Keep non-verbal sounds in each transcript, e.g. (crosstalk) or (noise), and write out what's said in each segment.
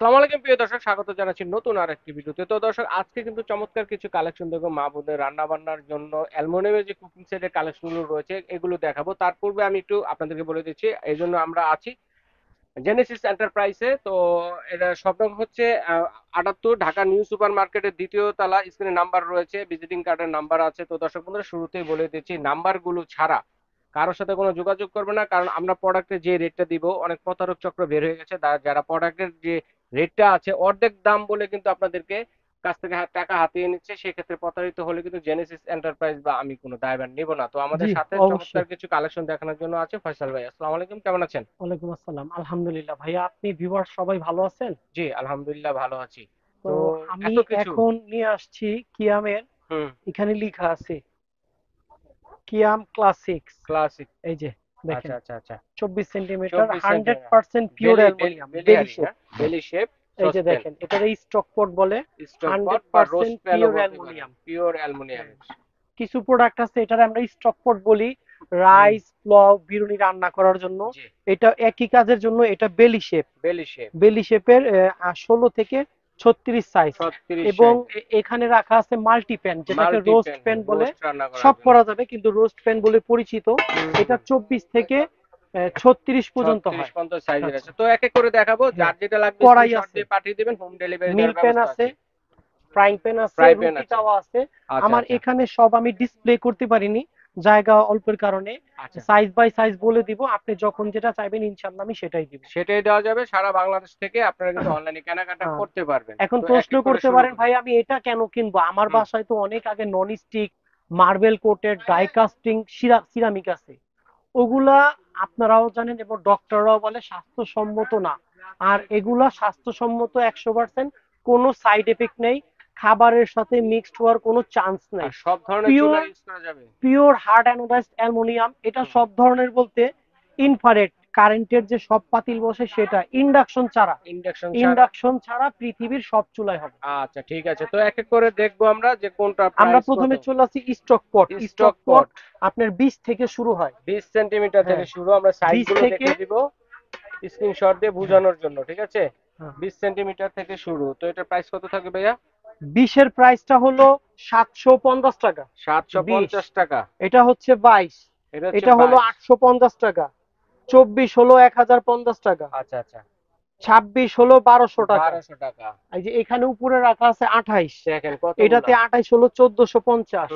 আসসালামু আলাইকুম প্রিয় দর্শক স্বাগত জানাচ্ছি নতুন আর একটি ভিডিওতে তো দর্শক আজকে কিন্তু চমৎকার কিছু কালেকশন দেখবো মা বোনের রান্নাবান্নার জন্য অ্যালমোনিয়ামের যে কুকিং সেটের কালেকশনগুলো রয়েছে এগুলো দেখাবো তার পূর্বে আমি একটু আপনাদেরকে বলে দিচ্ছি এই জন্য আমরা আছি জেনেসিস এন্টারপ্রাইজে তো এটা শপ হচ্ছে আটাত্তর ঢাকা নিউ সুপার মার্কেটের দ্বিতীয় তলা স্ক্রিনে নাম্বার রয়েছে ভিজিটিং কার্ডের নাম্বার আছে তো দর্শক বন্ধুরা শুরুতেই বলে দিচ্ছি নাম্বারগুলো ছাড়া কারোর সাথে কোনো যোগাযোগ করবে না কারণ আমরা প্রোডাক্টের যে রেটটা দিব অনেক প্রতারক চক্র বের হয়ে গেছে যারা প্রোডাক্টের যে রেটটা আছে অর্ধেক দাম বলে কিন্তু আপনাদেরকে কাছ থেকে টাকা হাতিয়ে নিচ্ছে সেক্ষেত্রে প্রতারিত হলে কিন্তু জেনেসিস এন্টারপ্রাইজ বা আমি কোনো দায়ভার নেব না তো আমাদের সাথে চমৎকার কিছু কালেকশন দেখানোর জন্য আছে ফয়সাল ভাই আসসালামু আলাইকুম কেমন আছেন ওয়ালাইকুম আসসালাম আলহামদুলিল্লাহ ভাইয়া আপনি ভিউয়ার সবাই ভালো আছেন জি আলহামদুলিল্লাহ ভালো আছি তো আমি এখন নিয়ে আসছি কিয়ামের এখানে লেখা আছে কিয়াম ক্লাসিক্স ক্লাসিক এই যে দেখেন আচ্ছা আচ্ছা 24 centimetre 100% pure aluminium belly shape এই যে দেখেন এই স্টক বলে পিওর অ্যালুমিনিয়াম পিওর অ্যালুমিনিয়াম কিছু প্রোডাক্ট আছে এটা আমরা স্টক বলি রাইস পোলাও বিরুনি রান্না করার জন্য এটা একই কাজের জন্য এটা বেলি শেপ বেলি শেপ বেলি শেপের 16 থেকে ছত্রিশ সাইজ এবং এখানে রাখা আছে মাল্টি প্যান যেটাকে রোস্ট প্যান বলে সব করা যাবে কিন্তু রোস্ট প্যান বলে পরিচিত এটা চব্বিশ থেকে ছত্রিশ পর্যন্ত আচ্ছা। তো এক এক করে দেখাবো হ্যাঁ। যার যেটা লাগবে কড়াই আছে পাঠিয়ে দেবেন হোম ডেলিভারি মিল প্যান আছে ফ্রাইং প্যান আছে রুটি তাওয়া আছে আচ্ছা, আমার আচ্ছা। এখানে সব আমি ডিসপ্লে করতে পারিনি জায়গা অল্পের কারণে সাইজ বাই সাইজ বলে দিব আপনি যখন যেটা চাইবেন ইনশাআল্লাহ আমি সেটাই দিব সেটাই দেওয়া যাবে সারা বাংলাদেশ থেকে আপনারা কিন্তু অনলাইনে (laughs) কেনাকাটা হ্যাঁ। করতে পারবেন এখন প্রশ্ন করতে পারেন ভাই আমি এটা কেন কিনবো আমার বাসায় তো অনেক আগে নন স্টিক মার্বেল কোটের ডাইকাস্টিং সিরামিক আছে ওগুলা আপনারাও জানেন এবং ডক্টররাও বলে স্বাস্থ্যসম্মত না আর এগুলা স্বাস্থ্যসম্মত একশো পার্সেন্ট কোনো সাইড এফেক্ট নেই খাবারের সাথে মিক্সড হওয়ার কোনো চান্স নাই সব ধরনের যাবে পিওর হার্ড অ্যানোডাইজড অ্যালুমিনিয়াম এটা সব ধরনের বলতে ইনফ্রারেড কারেন্টের যে সব পাতিল বসে সেটা ইন্ডাকশন ছাড়া ইন্ডাকশন ইন্ডাকশন ছাড়া পৃথিবীর সব চুলায় হবে আচ্ছা ঠিক আছে তো এক এক করে দেখবো আমরা যে কোনটা আমরা প্রথমে চলে আসি স্টক পট স্টক পট আপনার 20 থেকে শুরু হয় 20 সেন্টিমিটার থেকে হ্যাঁ। শুরু আমরা সাইজ থেকে- দেখিয়ে দিব স্ক্রিনশট দিয়ে বোঝানোর হ্যাঁ। জন্য ঠিক আছে 20 হ্যাঁ। সেন্টিমিটার থেকে শুরু তো এটা প্রাইস কত থাকবে ভাইয়া বিশের প্রাইসটা হলো সাতশো পঞ্চাশ টাকা সাতশো পঞ্চাশ টাকা এটা হচ্ছে বাইশ এটা হলো আটশো পঞ্চাশ টাকা চব্বিশ হলো এক হাজার পঞ্চাশ টাকা আচ্ছা আচ্ছা ছাব্বিশ হলো বারোশো টাকা টাকা এই যে এখানে উপরে রাখা আছে আঠাইশ এটাতে আঠাইশ হলো চোদ্দশো পঞ্চাশ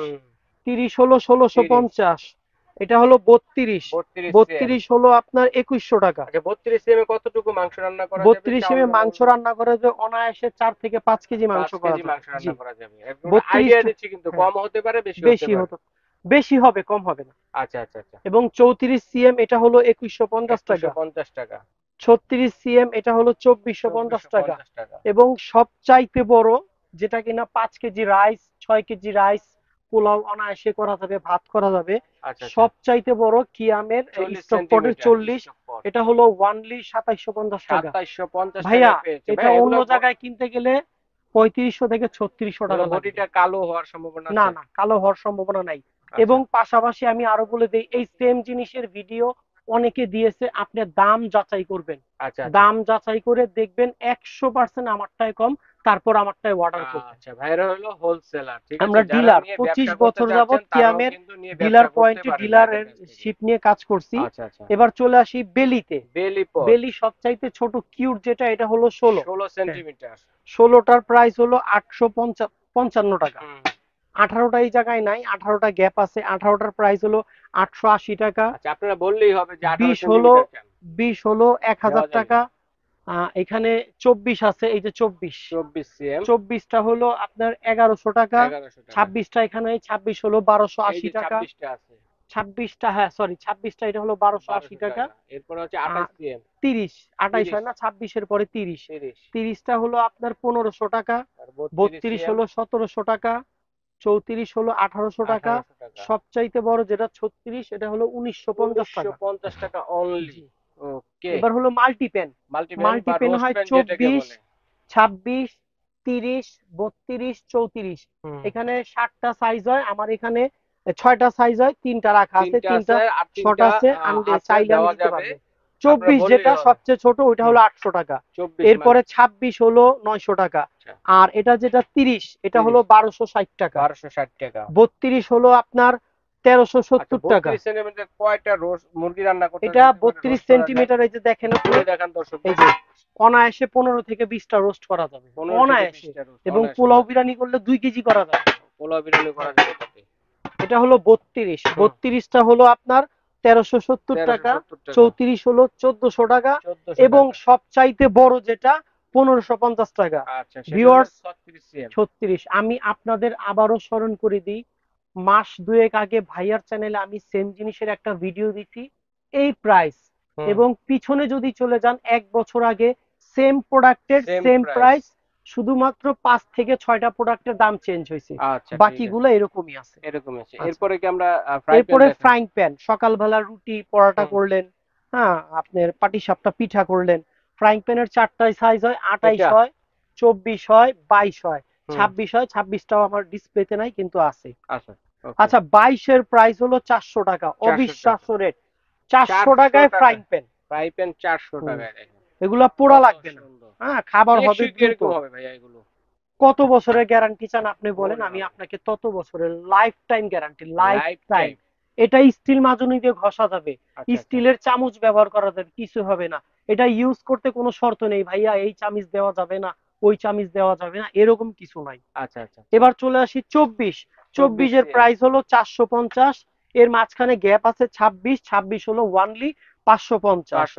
তিরিশ হলো ষোলোশো পঞ্চাশ এটা হলো বত্রিশ বত্রিশ হলো আপনার একুশশো টাকা আচ্ছা, বত্রিশ এ কতটুকু মাংস রান্না করা বত্রিশ এমএ মাংস রান্না করা যে অনায়াসে চার থেকে পাঁচ কেজি মাংস করা যাবে কিন্তু কম হতে পারে বেশি হতো বেশি হবে কম হবে না আচ্ছা আচ্ছা আচ্ছা এবং চৌত্রিশ সিএম এটা হলো একুশশো পঞ্চাশ টাকা পঞ্চাশ টাকা ছত্রিশ সিএম এটা হলো চব্বিশশো পঞ্চাশ টাকা এবং সব চাইতে বড় যেটা কিনা পাঁচ কেজি রাইস ছয় কেজি রাইস পোলাও অনায়াসে করা যাবে ভাত করা যাবে আচ্ছা, আচ্ছা। সবচাইতে বড় কিয়ামের স্টক পটের চল্লিশ এটা হলো ওয়ানলি সাতাইশো পঞ্চাশ টাকা ভাইয়া এটা অন্য জায়গায় কিনতে গেলে পঁয়ত্রিশশো থেকে ছত্রিশশো টাকা কালো হওয়ার সম্ভাবনা না না কালো হওয়ার সম্ভাবনা নাই আচ্ছা। এবং পাশাপাশি আমি আরো বলে দিই এই সেম জিনিসের ভিডিও অনেকে দিয়েছে আপনি দাম যাচাই করবেন দাম যাচাই করে দেখবেন একশো পার্সেন্ট আমারটাই কম তারপর আমারটাই অর্ডার আচ্ছা, করতে আচ্ছা ভাইরা হলো হোলসেলার ঠিক আছে আমরা ডিলার 25 বছর যাবত কিয়ামের ডিলার পয়েন্টে ডিলারের শিপ নিয়ে কাজ করছি আচ্ছা, আচ্ছা। এবার চলে আসি বেলিতে বেলি বেলি সবচাইতে ছোট কিউট যেটা এটা হলো 16 16 সেমি 16টার প্রাইস হলো 855 টাকা আঠারোটা এই জায়গায় নাই আঠারোটা গ্যাপ আছে আঠারোটার প্রাইস হলো 880 টাকা আচ্ছা আপনারা বললেই হবে যে বিশ হলো 20 হলো 1000 টাকা এখানে চব্বিশ আছে এই যে চব্বিশ চব্বিশ চব্বিশটা হলো আপনার এগারোশো টাকা ছাব্বিশটা এখানে ছাব্বিশ হলো বারোশো আশি টাকা ছাব্বিশটা হ্যাঁ সরি ছাব্বিশটা এটা হলো বারোশো আশি টাকা এরপরে হচ্ছে তিরিশ আঠাইশ হয় না ছাব্বিশের পরে তিরিশ তিরিশটা হলো আপনার পনেরোশো টাকা বত্রিশ হলো সতেরোশো টাকা চৌত্রিশ হলো আঠারোশো টাকা সবচাইতে বড় যেটা ছত্রিশ এটা হলো উনিশশো পঞ্চাশ টাকা অনলি ওকে এবার হলো মাল্টি পেন হয় চব্বিশ ছাব্বিশ তিরিশ বত্রিশ চৌত্রিশ এখানে সাতটা সাইজ হয় আমার এখানে ছয়টা সাইজ হয় তিনটা রাখা আছে তিনটা ছটা আছে আমি চাইলে আমি দিতে পারবো চব্বিশ যেটা সবচেয়ে ছোট ওইটা হলো আটশো টাকা মানে- এরপরে ছাব্বিশ হলো নয়শো টাকা আচ্ছা। আর এটা যেটা তিরিশ এটা হলো বারোশো ষাট টাকা বারোশো ষাট টাকা বত্রিশ হলো আপনার আচ্ছা, অনায়াসে পনেরো থেকে বিশটা রোস্ট করা যাবে এবং পোলাও বিরিয়ানি করলে দুই কেজি করা যাবে পোলাও বিরিয়ানি করা যাবে এটা হলো বত্রিশ বত্রিশটা হলো আপনার তেরোশো সত্তর টাকা চৌত্রিশ হলো চোদ্দশো টাকা এবং সবচাইতে বড় যেটা পনেরোশো পঞ্চাশ টাকা আচ্ছা, ছত্রিশ আমি আপনাদের আবারও স্মরণ করে দিই মাস দুয়েক আগে ভাইয়ার চ্যানেলে আমি সেম জিনিসের একটা ভিডিও দিছি এই প্রাইস এবং পিছনে যদি চলে যান এক বছর আগে সেম প্রোডাক্টের সেম প্রাইস শুধুমাত্র পাঁচ থেকে ছয়টা প্রোডাক্টের দাম চেঞ্জ হয়েছে আচ্ছা, বাকিগুলো এরকমই আছে এরকমই আছে আচ্ছা। এরপরে কি আমরা এরপরে ফ্রাইং প্যান সকালবেলা রুটি পরোটা করলেন হ্যাঁ আপনার পাটিসাপটা পিঠা করলেন ফ্রাইং প্যানের চারটায় সাইজ হয় আটাইশ আচ্ছা। হয় চব্বিশ হয় বাইশ হয় ছাব্বিশ হয় ছাব্বিশটাও আমার ডিসপ্লেতে নাই কিন্তু আছে আচ্ছা বাইশের প্রাইস হলো চারশো টাকা অবিশ্বাস্য রেট চারশো টাকায় ফ্রাইং প্যান ফ্রাই প্যান চারশো টাকায় এগুলা পোড়া লাগবে না হ্যাঁ খাবার হবে হবে এগুলো কত বছরের গ্যারান্টি চান আপনি বলেন আমি আপনাকে তত বছরের lifetime guarantee lifetime এটা স্টিল মাজনি দিয়ে ঘষা যাবে স্টিলের আচ্ছা, আচ্ছা। চামচ ব্যবহার করা যাবে কিছু হবে না এটা ইউজ করতে কোনো শর্ত নেই ভাইয়া এই চামচ দেওয়া যাবে না ওই চামিজ দেওয়া যাবে না এরকম কিছু নাই আচ্ছা আচ্ছা এবার চলে আসি চব্বিশ চব্বিশ এর প্রাইস হলো চারশো পঞ্চাশ এর মাঝখানে গ্যাপ আছে ছাব্বিশ ছাব্বিশ হলো ওয়ানলি পাঁচশো পঞ্চাশ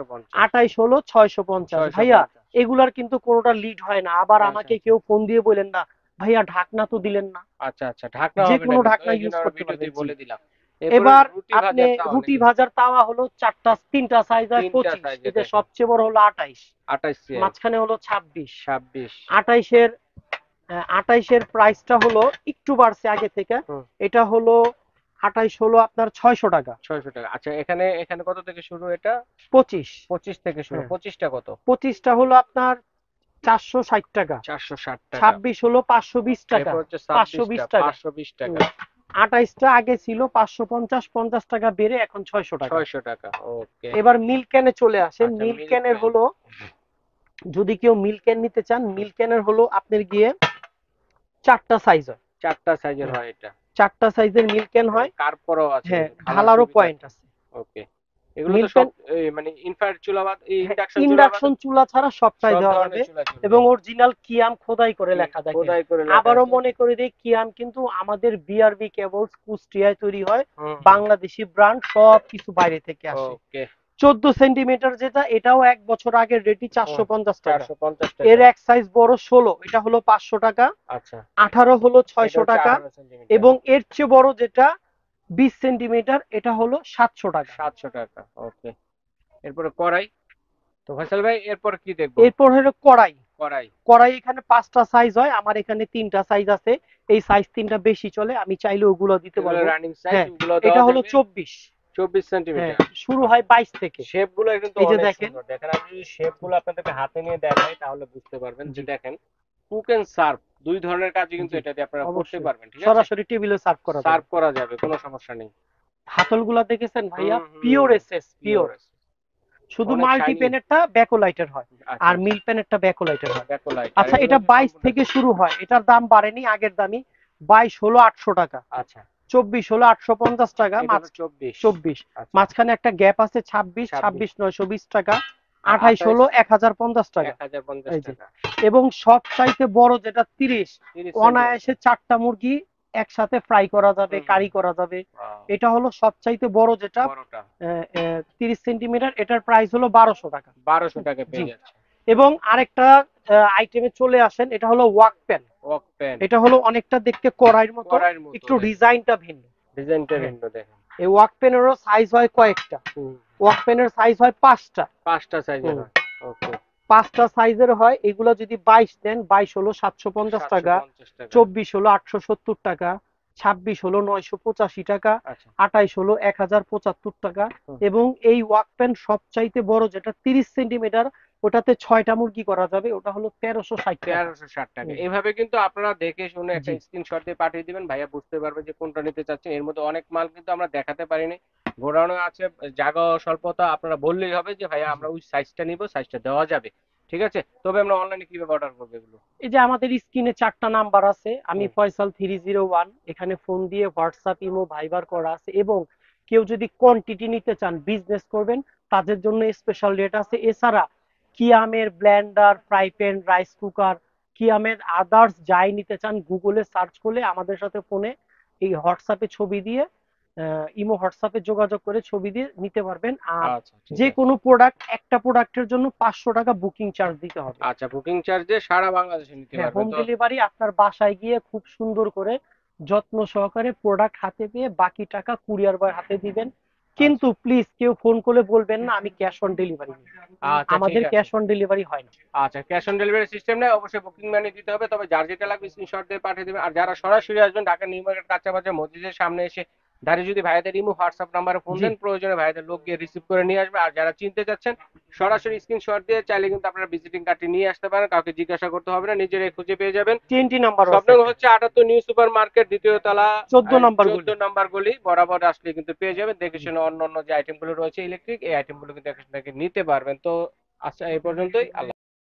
আঠাইশ হলো ছয়শো পঞ্চাশ ভাইয়া এগুলার কিন্তু কোনোটা লিড হয় না আবার আচ্ছা, আমাকে আচ্ছা। কেউ ফোন দিয়ে বলেন না ভাইয়া ঢাকনা তো দিলেন না আচ্ছা আচ্ছা ঢাকনা যে কোনো ঢাকনা ইউজ করতে বলে দিলাম এবার আপনি রুটি ভাজার তাওয়া হলো চারটা তিনটা সাইজ হয় পঁচিশ সবচেয়ে বড় হলো আঠাইশ আঠাইশ মাঝখানে হলো ছাব্বিশ ছাব্বিশ আঠাইশের আঠাইশের প্রাইসটা হলো একটু বাড়ছে আগে থেকে এটা হলো আঠাইশ হলো আপনার ছয়শো টাকা ছয়শো টাকা আচ্ছা এখানে এখানে কত থেকে শুরু এটা পঁচিশ পঁচিশ থেকে শুরু হ্যাঁ। পঁচিশটা কত পঁচিশটা হলো আপনার চারশো ষাট টাকা চারশো ষাট ছাব্বিশ হলো পাঁচশো বিশ টাকা পাঁচশো বিশ টাকা পাঁচশো বিশ টাকা আঠাইশটা আগে ছিল পাঁচশো পঞ্চাশ পঞ্চাশ টাকা বেড়ে এখন ছয়শো টাকা ছয়শো টাকা এবার মিল্ক ক্যানে চলে আসেন আচ্ছা, মিল্ক ক্যানের হলো যদি কেউ মিল্ক ক্যান নিতে চান মিল্ক ক্যানের হলো আপনার গিয়ে চারটা সাইজ হয় চারটা সাইজের হয় এটা চারটা সাইজের মিল্ক ক্যান হয় তারপরও আছে হ্যাঁ ঢালারও পয়েন্ট আছে ওকে বাংলাদেশি ব্রান্ড সব কিছু বাইরে থেকে আসে চোদ্দ সেন্টিমিটার যেটা এটাও এক বছর আগের রেটি চারশো পঞ্চাশ টাকা এর এক সাইজ বড় ষোলো এটা হলো পাঁচশো টাকা আচ্ছা। আঠারো হলো ছয়শো টাকা এবং এর চেয়ে বড় যেটা বিশ সেন্টিমিটার এটা হলো সাতশো টাকা সাতশো টাকা ওকে এরপরে কড়াই তো ফয়সাল ভাই এরপর কি দেখব এরপর হলো কড়াই কড়াই কড়াই এখানে পাঁচটা সাইজ হয় আমার এখানে তিনটা সাইজ আছে এই সাইজ তিনটা বেশি চলে আমি চাইলে ওগুলো দিতে পারবো রানিং হ্যাঁ, সাইজ এটা হলো চব্বিশ চব্বিশ সেন্টিমিটার হ্যাঁ, শুরু হয় বাইশ থেকে শেপ গুলো কিন্তু এই যে দেখেন দেখেন আমি যদি শেপ গুলো আপনাদেরকে হাতে নিয়ে দেখাই তাহলে বুঝতে পারবেন যে দেখেন কুক এন্ড সার্ভ দুই ধরনের কাজই কিন্তু এটা দিয়ে আপনারা করতে পারবেন ঠিক আছে সরাসরি টেবিলে সার্ভ করা যাবে সার্ভ করা যাবে কোনো সমস্যা নেই হাতলগুলা দেখেছেন ভাইয়া পিওর এসএস পিওর শুধু মাল্টি পেনেরটা ব্যাকোলাইটার হয় আর মিল পেনেরটা ব্যাকোলাইটার হয় আচ্ছা, আচ্ছা।, আচ্ছা এটা 22 থেকে শুরু হয় এটার দাম বাড়েনি আগের দামই 22 হলো 800 টাকা আচ্ছা 24 হলো 850 টাকা 24 24 আচ্ছা। মাঝখানে একটা গ্যাপ আছে 26 26 920 টাকা আঠাইশ হলো এক হাজার পঞ্চাশ টাকা এবং সব চাইতে বড় যেটা তিরিশ অনায়াসে চারটা মুরগি একসাথে ফ্রাই করা যাবে কারি করা যাবে এটা হলো সবচাইতে বড় যেটা তিরিশ সেন্টিমিটার এটার প্রাইস হলো বারোশো টাকা বারোশো টাকা এবং আরেকটা আইটেমে চলে আসেন এটা হলো ওয়াক প্যান ওয়াক প্যান এটা হলো অনেকটা দেখতে কড়াইয়ের মতো একটু ডিজাইনটা ভিন্ন ডিজাইনটা হ্যাঁ। ভিন্ন দেখেন এই ওয়াক প্যানেরও সাইজ হয় কয়েকটা সাইজ হয় পাঁচটা পাঁচটা সাইজ পাঁচটা সাইজের হয় এগুলো যদি বাইশ বাইশ হলো সাতশো পঞ্চাশ টাকা চব্বিশ হলো আটশো সত্তর টাকা ছাব্বিশ হলো নয়শো পঁচাশি টাকা আচ্ছা। আঠাইশ হলো এক হাজার পঁচাত্তর টাকা এবং এই ওয়াক প্যান্ট সবচাইতে বড় যেটা তিরিশ সেন্টিমিটার ওটাতে ছয়টা মুরগি করা যাবে ওটা হলো তেরোশো ষাট তেরোশো ষাট টাকা এভাবে কিন্তু আপনারা দেখে শুনে একটা স্ক্রিনশট দিয়ে পাঠিয়ে দিবেন ভাইয়া বুঝতে পারবে যে কোনটা নিতে চাচ্ছেন এর মধ্যে অনেক মাল কিন্তু আমরা দেখাতে পারিনি ঘোরানো আছে জায়গা স্বল্পতা আপনারা বললেই হবে যে ভাইয়া আমরা ওই সাইজটা নিব সাইজটা দেওয়া যাবে ঠিক আছে তবে আমরা অনলাইনে কিভাবে অর্ডার করব এগুলো এই যে আমাদের স্ক্রিনে চারটা নাম্বার আছে আমি ফয়সাল 301 এখানে ফোন দিয়ে হোয়াটসঅ্যাপ ইমো ভাইবার করা আছে এবং কেউ যদি কোয়ান্টিটি নিতে চান বিজনেস করবেন তাদের জন্য স্পেশাল রেট আছে এছাড়া কিয়ামের blender fry pan rice cooker কিয়ামের আদার্স যাই নিতে চান গুগলে সার্চ করলে আমাদের সাথে ফোনে এই হোয়াটসঅ্যাপে ছবি দিয়ে ইমো হোয়াটসঅ্যাপে যোগাযোগ করে ছবি দিয়ে নিতে পারবেন আর যে কোনো প্রোডাক্ট একটা প্রোডাক্টের জন্য পাঁচশো টাকা বুকিং চার্জ দিতে হবে আচ্ছা বুকিং চার্জ দিয়ে সারা বাংলাদেশে নিতে হ্যাঁ, পারবেন হোম ডেলিভারি আপনার বাসায় গিয়ে খুব সুন্দর করে যত্ন সহকারে প্রোডাক্ট হাতে পেয়ে বাকি টাকা কুরিয়ার বয় হাতে দিবেন কিন্তু প্লিজ আচ্ছা। কেউ ফোন করে বলবেন না আমি ক্যাশ অন ডেলিভারি আমাদের ক্যাশ অন ডেলিভারি হয় না আচ্ছা ক্যাশ অন ডেলিভারি সিস্টেম নেই অবশ্যই বুকিং মানি দিতে হবে তবে যার যেটা লাগবে স্ক্রিনশট দিয়ে পাঠিয়ে দেবেন আর যারা সরাসরি আসবেন ঢাকা নিউ মার্কেট কাঁচা বাজার মসজিদের সামনে এসে ধারে যদি ভাইদের ইমো হোয়াটসঅ্যাপ নাম্বারে ফোন দেন প্রয়োজনে ভাইদের লোক গিয়ে রিসিভ করে নিয়ে আসবে আর যারা চিনতে চাচ্ছেন সরাসরি স্ক্রিনশট দিয়ে চাইলে কিন্তু আপনারা ভিজিটিং কার্ডটি নিয়ে আসতে পারেন কাউকে জিজ্ঞাসা করতে হবে না নিজেরাই খুঁজে পেয়ে যাবেন তিনটি নাম্বার স্বপ্ন হচ্ছে আটাত্তর নিউ সুপার মার্কেট দ্বিতীয় তলা চোদ্দ নাম্বার চোদ্দ নাম্বার গলি বরাবর আসলে কিন্তু পেয়ে যাবেন দেখে শুনে অন্য অন্য যে আইটেমগুলো রয়েছে ইলেকট্রিক এই আইটেমগুলো কিন্তু এখান নিতে পারবেন তো আচ্ছা এই পর্যন্তই আল্লাহ